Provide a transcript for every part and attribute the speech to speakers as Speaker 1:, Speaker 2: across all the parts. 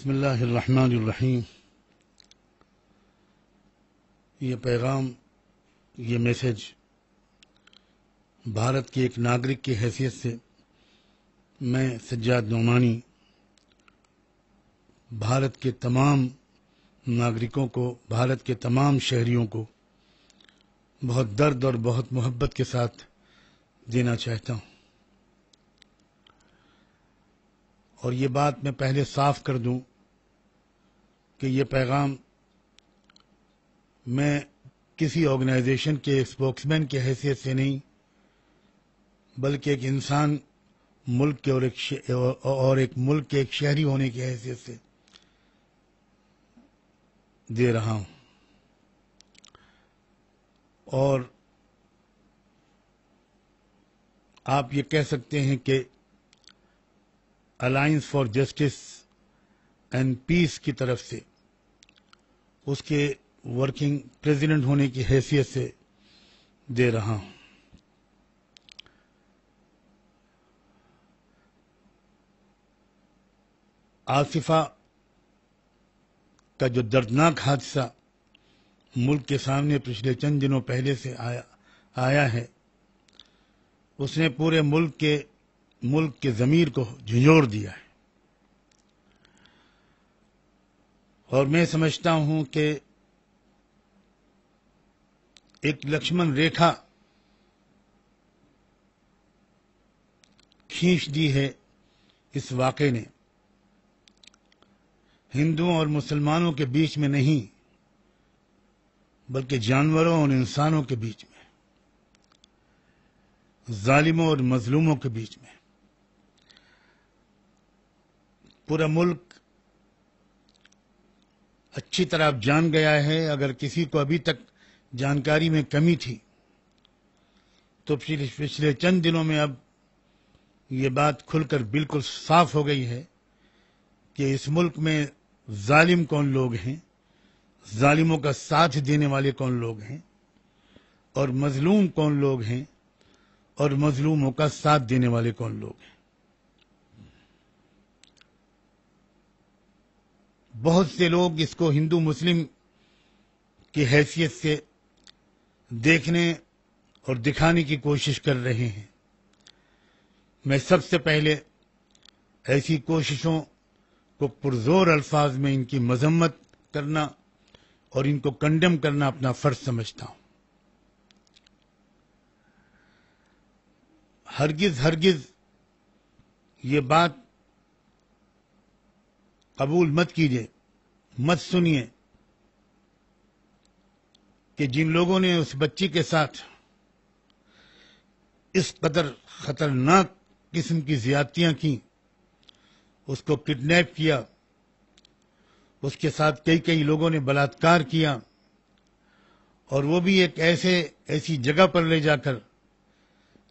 Speaker 1: بسم اللہ الرحمن الرحیم یہ پیغام یہ میسج بھارت کے ایک ناگرک کی حیثیت سے میں سجاد نعمانی بھارت کے تمام ناگرکوں کو بھارت کے تمام شہریوں کو بہت درد اور بہت محبت کے ساتھ دینا چاہتا ہوں اور یہ بات میں پہلے صاف کر دوں کہ یہ پیغام میں کسی آرگنائزیشن کے اسپوکس مین کی حیثیت سے نہیں بلکہ ایک انسان ملک کے اور اور ایک ایک ملک کے ایک شہری ہونے کی حیثیت سے دے رہا ہوں اور آپ یہ کہہ سکتے ہیں کہ alliance for justice and peace کی طرف سے اس کے ورکنگ پریزیڈنٹ ہونے کی حیثیت سے دے رہا ہوں آصفہ کا جو دردناک حادثہ ملک کے سامنے پچھلے چند دنوں پہلے سے آیا ہے اس نے پورے ملک کے ملک کے ضمیر کو جھنجھوڑ دیا ہے اور میں سمجھتا ہوں کہ ایک لکشمن ریکھا کھینچ دی ہے اس واقعے نے ہندوؤں اور مسلمانوں کے بیچ میں نہیں بلکہ جانوروں اور انسانوں کے بیچ میں ظالموں اور مظلوموں کے بیچ میں پورا ملک اچھی طرح اب جان گیا ہے اگر کسی کو ابھی تک جانکاری میں کمی تھی تو پچھلے چند دنوں میں اب یہ بات کھل کر بالکل صاف ہو گئی ہے کہ اس ملک میں ظالم کون لوگ ہیں ظالموں کا ساتھ دینے والے کون لوگ ہیں اور مظلوم کون لوگ ہیں اور مظلوموں کا ساتھ دینے والے کون لوگ ہیں بہت سے لوگ اس کو ہندو مسلم کی حیثیت سے دیکھنے اور دکھانے کی کوشش کر رہے ہیں میں سب سے پہلے ایسی کوششوں کو پرزور الفاظ میں ان کی مذمت کرنا اور ان کو کنڈم کرنا اپنا فرض سمجھتا ہوں ہرگز ہرگز یہ بات قبول مت کیجیے مت سنیے کہ جن لوگوں نے اس بچی کے ساتھ اس قدر خطرناک قسم کی زیادتیاں کی اس کو کڈنیپ کیا اس کے ساتھ کئی کئی لوگوں نے بلاتکار کیا اور وہ بھی ایک ایسے ایسی جگہ پر لے جا کر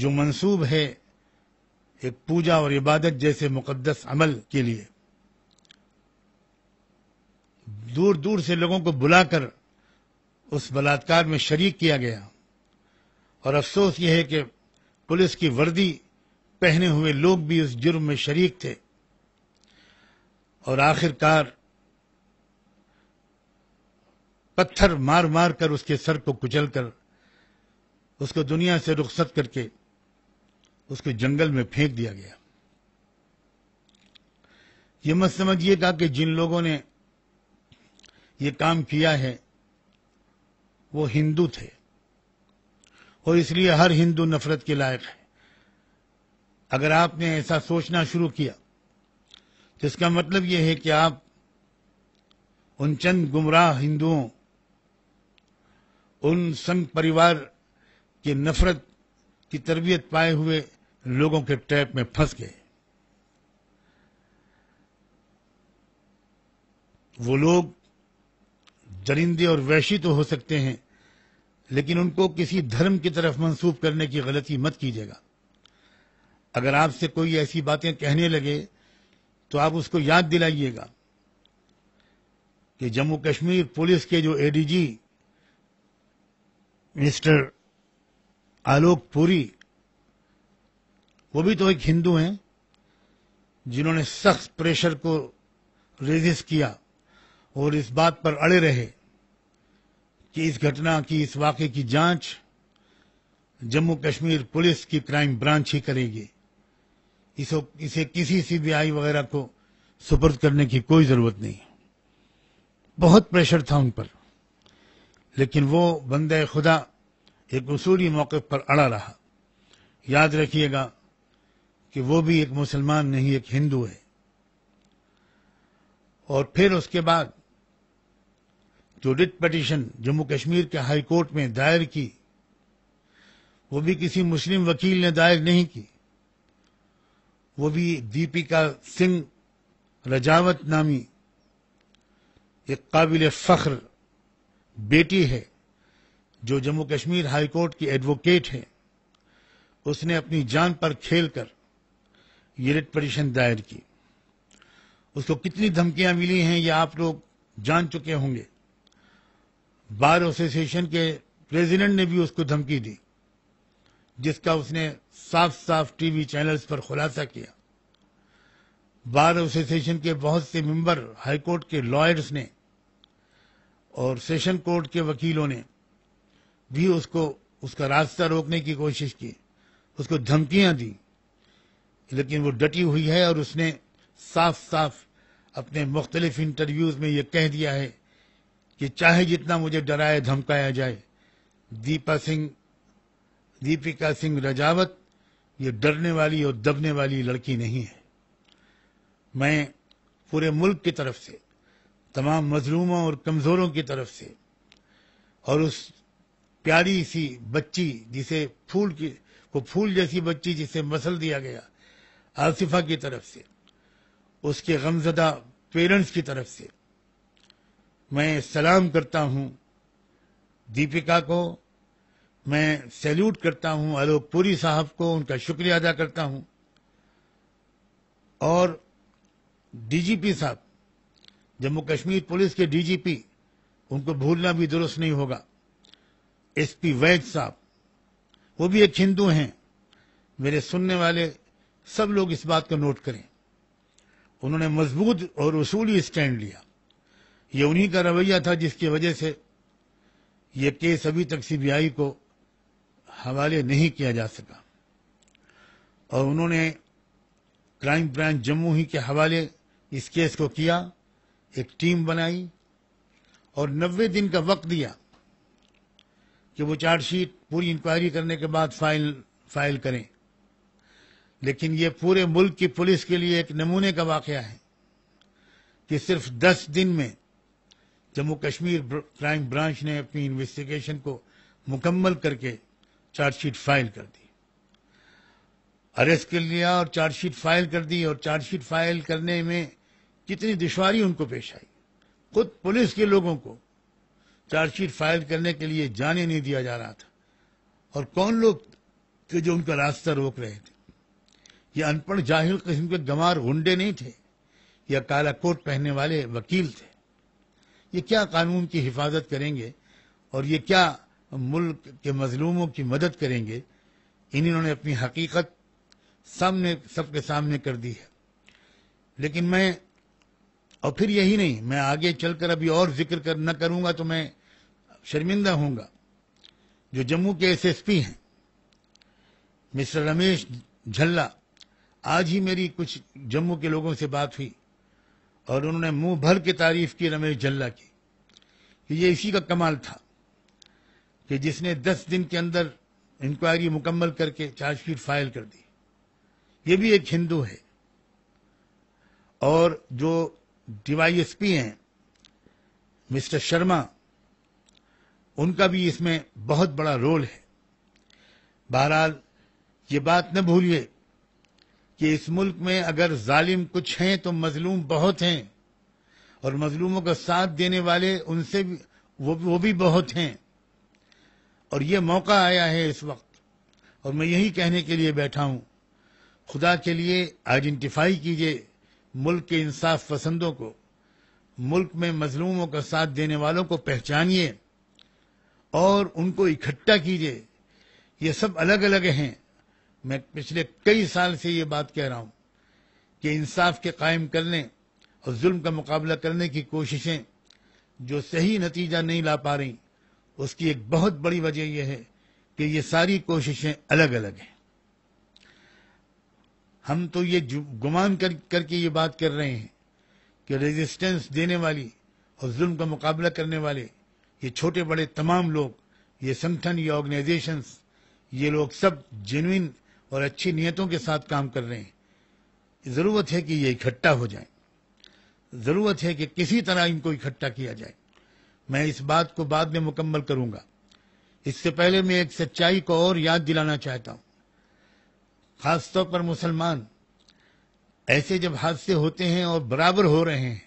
Speaker 1: جو منسوب ہے ایک پوجا اور عبادت جیسے مقدس عمل کے لیے دور دور سے لوگوں کو بلا کر اس بلاکار میں شریک کیا گیا اور افسوس یہ ہے کہ پولیس کی وردی پہنے ہوئے لوگ بھی اس جرم میں شریک تھے اور آخر کار پتھر مار مار کر اس کے سر کو کچل کر اس کو دنیا سے رخصت کر کے اس کو جنگل میں پھینک دیا گیا یہ مت سمجھیے گا کہ جن لوگوں نے یہ کام کیا ہے وہ ہندو تھے اور اس لیے ہر ہندو نفرت کے لائق ہے اگر آپ نے ایسا سوچنا شروع کیا تو اس کا مطلب یہ ہے کہ آپ ان چند گمراہ ہندوؤں ان سنگ پریوار کی نفرت کی تربیت پائے ہوئے لوگوں کے ٹیپ میں پھنس گئے وہ لوگ درندے اور ویشی تو ہو سکتے ہیں لیکن ان کو کسی دھرم کی طرف منسوب کرنے کی غلطی مت کیجیے گا اگر آپ سے کوئی ایسی باتیں کہنے لگے تو آپ اس کو یاد دلائیے گا کہ جموں کشمیر پولیس کے جو A D G mister Alok Puri وہ بھی تو ایک ہندو ہیں جنہوں نے سخت پریشر کو ریزس کیا اور اس بات پر اڑے رہے کہ اس گھٹنا کی اس واقعے کی جانچ جمہو کشمیر پولیس کی کرائم برانچ ہی کرے گی اسے کسی سی بی آئی وغیرہ کو سپرد کرنے کی کوئی ضرورت نہیں بہت پریشر تھا ان پر لیکن وہ بندہ خدا ایک اصولی موقع پر اڑا رہا یاد رکھیے گا کہ وہ بھی ایک مسلمان نہیں ایک ہندو ہے اور پھر اس کے بعد جو ریٹ پٹیشن جموں کشمیر کے ہائی کورٹ میں دائر کی وہ بھی کسی مسلم وکیل نے دائر نہیں کی وہ بھی دیپیکا سنگھ رجاوت نامی ایک قابل فخر بیٹی ہے جو جموں کشمیر ہائی کورٹ کی ایڈوکیٹ ہے اس نے اپنی جان پر کھیل کر یہ ریٹ پٹیشن دائر کی اس کو کتنی دھمکیاں ملی ہیں یہ آپ لوگ جان چکے ہوں گے بار ایسوسن کے پریزیڈنٹ نے بھی اس کو دھمکی دی جس کا اس نے صاف صاف ٹی وی چینلز پر خلاصہ کیا بار ایسوسیشن کے بہت سے ممبر ہائی کورٹ کے لائرز نے اور سیشن کورٹ کے وکیلوں نے بھی اس کو اس کا راستہ روکنے کی کوشش کی اس کو دھمکیاں دی لیکن وہ ڈٹی ہوئی ہے اور اس نے صاف صاف اپنے مختلف انٹرویوز میں یہ کہہ دیا ہے کہ چاہے جتنا مجھے ڈرائے دھمکایا جائے دیپا سنگھ دیپکا سنگھ رجاوت یہ ڈرنے والی اور دبنے والی لڑکی نہیں ہے میں پورے ملک کی طرف سے تمام مظلوموں اور کمزوروں کی طرف سے اور اس پیاری سی بچی جسے پھول کی پھول جیسی بچی جسے مسل دیا گیا آصفہ کی طرف سے اس کے غمزدہ پیرنٹس کی طرف سے میں سلام کرتا ہوں دیپکا کو میں سیلوٹ کرتا ہوں آلوک پوری صاحب کو ان کا شکریہ ادا کرتا ہوں اور ڈی جی پی صاحب جموں کشمیر پولیس کے ڈی جی پی ان کو بھولنا بھی درست نہیں ہوگا ایس پی وید صاحب وہ بھی ایک ہندو ہیں میرے سننے والے سب لوگ اس بات کو نوٹ کریں انہوں نے مضبوط اور اصولی اسٹینڈ لیا یہ انہی کا رویہ تھا جس کی وجہ سے یہ کیس ابھی تک سی بی آئی کو حوالے نہیں کیا جا سکا اور انہوں نے کرائم برانچ جموں ہی کے حوالے اس کیس کو کیا ایک ٹیم بنائی اور نوے دن کا وقت دیا کہ وہ چارج شیٹ پوری انکوائری کرنے کے بعد فائل فائل کریں لیکن یہ پورے ملک کی پولیس کے لیے ایک نمونے کا واقعہ ہے کہ صرف دس دن میں جمہو کشمیر کرائم برانچ نے اپنی انویسٹیگیشن کو مکمل کر کے چارج شیٹ فائل کر دی ارے کر لیا اور چارج شیٹ فائل کر دی اور چارج شیٹ فائل کرنے میں کتنی دشواری ان کو پیش آئی خود پولیس کے لوگوں کو چارج شیٹ فائل کرنے کے لیے جانے نہیں دیا جا رہا تھا اور کون لوگ جو ان کا راستہ روک رہے تھے یہ ان پڑھ جاہل قسم کے گمار گنڈے نہیں تھے یا کالا کوٹ پہننے والے وکیل تھے یہ کیا قانون کی حفاظت کریں گے اور یہ کیا ملک کے مظلوموں کی مدد کریں گے انہوں نے اپنی حقیقت سامنے سب کے سامنے کر دی ہے لیکن میں اور پھر یہی نہیں میں آگے چل کر ابھی اور ذکر کر نہ کروں گا تو میں شرمندہ ہوں گا جو جموں کے ایس ایس پی ہیں مسٹر رمیش جھلا آج ہی میری کچھ جموں کے لوگوں سے بات ہوئی اور انہوں نے منہ بھر کے تعریف کی رمیش جلا کی کہ یہ اسی کا کمال تھا کہ جس نے دس دن کے اندر انکوائری مکمل کر کے چارج شیٹ فائل کر دی یہ بھی ایک ہندو ہے اور جو ڈی وائی ایس پی ہیں مسٹر شرما ان کا بھی اس میں بہت بڑا رول ہے بہرحال یہ بات نہ بھولئے کہ اس ملک میں اگر ظالم کچھ ہیں تو مظلوم بہت ہیں اور مظلوموں کا ساتھ دینے والے ان سے بھی وہ بھی بہت ہیں اور یہ موقع آیا ہے اس وقت اور میں یہی کہنے کے لیے بیٹھا ہوں خدا کے لیے آئیڈینٹیفائی کیجئے ملک کے انصاف پسندوں کو ملک میں مظلوموں کا ساتھ دینے والوں کو پہچانیے اور ان کو اکٹھا کیجئے یہ سب الگ الگ ہیں میں پچھلے کئی سال سے یہ بات کہہ رہا ہوں کہ انصاف کے قائم کرنے اور ظلم کا مقابلہ کرنے کی کوششیں جو صحیح نتیجہ نہیں لا پا رہی اس کی ایک بہت بڑی وجہ یہ ہے کہ یہ ساری کوششیں الگ الگ ہیں ہم تو یہ گمان کر کے یہ بات کر رہے ہیں کہ ریزسٹنس دینے والی اور ظلم کا مقابلہ کرنے والے یہ چھوٹے بڑے تمام لوگ یہ سنگھن یا آرگنائزیشنس یہ لوگ سب جینوئن اور اچھی نیتوں کے ساتھ کام کر رہے ہیں ضرورت ہے کہ یہ اکٹھا ہو جائیں ضرورت ہے کہ کسی طرح ان کو اکٹھا کیا جائے میں اس بات کو بعد میں مکمل کروں گا اس سے پہلے میں ایک سچائی کو اور یاد دلانا چاہتا ہوں خاص طور پر مسلمان ایسے جب حادثے ہوتے ہیں اور برابر ہو رہے ہیں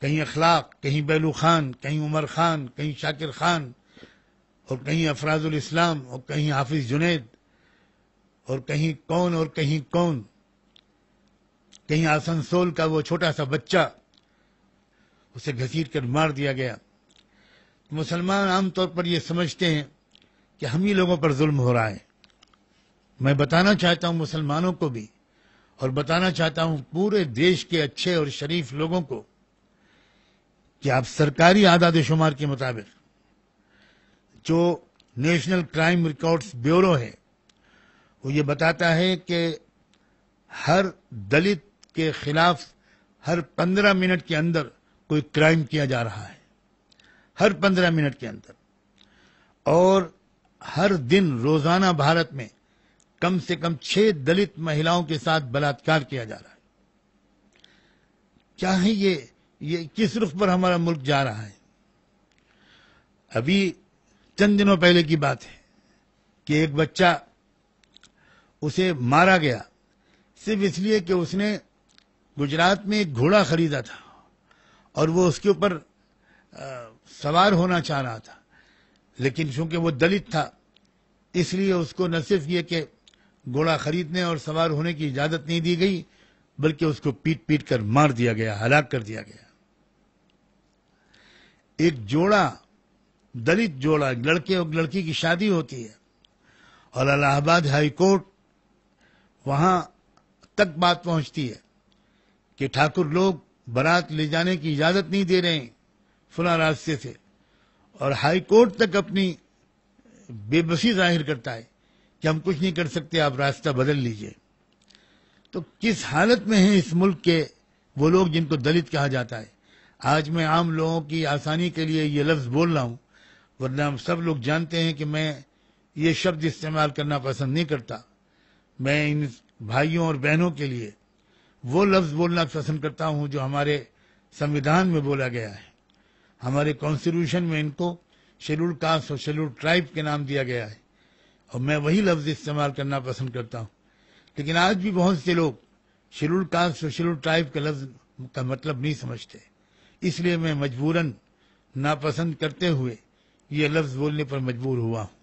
Speaker 1: کہیں اخلاق کہیں بیلو خان کہیں عمر خان کہیں شاکر خان اور کہیں افراد الاسلام اور کہیں حافظ جنید اور کہیں کون اور کہیں کون کہیں آسنسول کا وہ چھوٹا سا بچہ اسے گھسیٹ کر مار دیا گیا مسلمان عام طور پر یہ سمجھتے ہیں کہ ہم ہی لوگوں پر ظلم ہو رہا ہے میں بتانا چاہتا ہوں مسلمانوں کو بھی اور بتانا چاہتا ہوں پورے دیش کے اچھے اور شریف لوگوں کو کہ آپ سرکاری آداد و شمار کے مطابق جو نیشنل کرائم ریکارڈز بیورو ہے وہ یہ بتاتا ہے کہ ہر دلت کے خلاف ہر پندرہ منٹ کے اندر کوئی کرائم کیا جا رہا ہے ہر پندرہ منٹ کے اندر اور ہر دن روزانہ بھارت میں کم سے کم چھ دلت مہلاؤں کے ساتھ بلاکار کیا جا رہا ہے کیا ہے یہ یہ کس رخ پر ہمارا ملک جا رہا ہے ابھی چند دنوں پہلے کی بات ہے کہ ایک بچہ اسے مارا گیا صرف اس لیے کہ اس نے گجرات میں ایک گھوڑا خریدا تھا اور وہ اس کے اوپر سوار ہونا چاہ رہا تھا لیکن چونکہ وہ دلت تھا اس لیے اس کو نہ صرف یہ کہ گھوڑا خریدنے اور سوار ہونے کی اجازت نہیں دی گئی بلکہ اس کو پیٹ پیٹ کر مار دیا گیا ہلاک کر دیا گیا ایک جوڑا دلت جوڑا لڑکے اور لڑکی کی شادی ہوتی ہے اور الہ آباد ہائی کورٹ وہاں تک بات پہنچتی ہے کہ ٹھاکر لوگ برات لے جانے کی اجازت نہیں دے رہے ہیں فلاں راستے سے اور ہائی کورٹ تک اپنی بے بسی ظاہر کرتا ہے کہ ہم کچھ نہیں کر سکتے آپ راستہ بدل لیجئے تو کس حالت میں ہیں اس ملک کے وہ لوگ جن کو دلت کہا جاتا ہے آج میں عام لوگوں کی آسانی کے لیے یہ لفظ بول رہا ہوں ورنہ ہم سب لوگ جانتے ہیں کہ میں یہ شبد استعمال کرنا پسند نہیں کرتا میں ان بھائیوں اور بہنوں کے لیے وہ لفظ بولنا پسند کرتا ہوں جو ہمارے سمیدان میں بولا گیا ہے ہمارے کانسٹیٹیوشن میں ان کو شیڈول کاسٹ اور شیلول ٹرائب کے نام دیا گیا ہے اور میں وہی لفظ استعمال کرنا پسند کرتا ہوں لیکن آج بھی بہت سے لوگ شیڈول کاسٹ اور شیل ٹرائب کے لفظ کا مطلب نہیں سمجھتے اس لیے میں مجبوراً ناپسند کرتے ہوئے یہ لفظ بولنے پر مجبور ہوا ہوں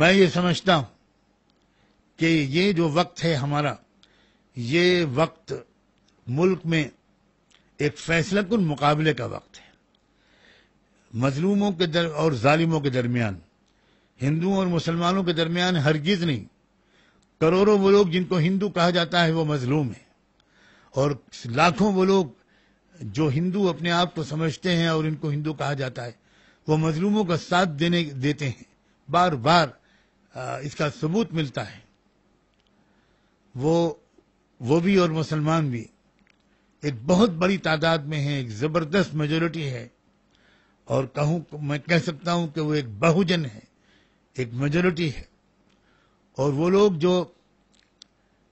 Speaker 1: میں یہ سمجھتا ہوں کہ یہ جو وقت ہے ہمارا یہ وقت ملک میں ایک فیصلہ کن مقابلے کا وقت ہے مظلوموں کے در اور ظالموں کے درمیان ہندوؤں اور مسلمانوں کے درمیان ہرگز نہیں کروڑوں وہ لوگ جن کو ہندو کہا جاتا ہے وہ مظلوم ہیں اور لاکھوں وہ لوگ جو ہندو اپنے آپ کو سمجھتے ہیں اور ان کو ہندو کہا جاتا ہے وہ مظلوموں کا ساتھ دینے دیتے ہیں بار بار اس کا ثبوت ملتا ہے وہ وہ بھی اور مسلمان بھی ایک بہت بڑی تعداد میں ہیں ایک زبردست میجورٹی ہے اور کہوں میں کہہ سکتا ہوں کہ وہ ایک بہوجن ہے ایک میجورٹی ہے اور وہ لوگ جو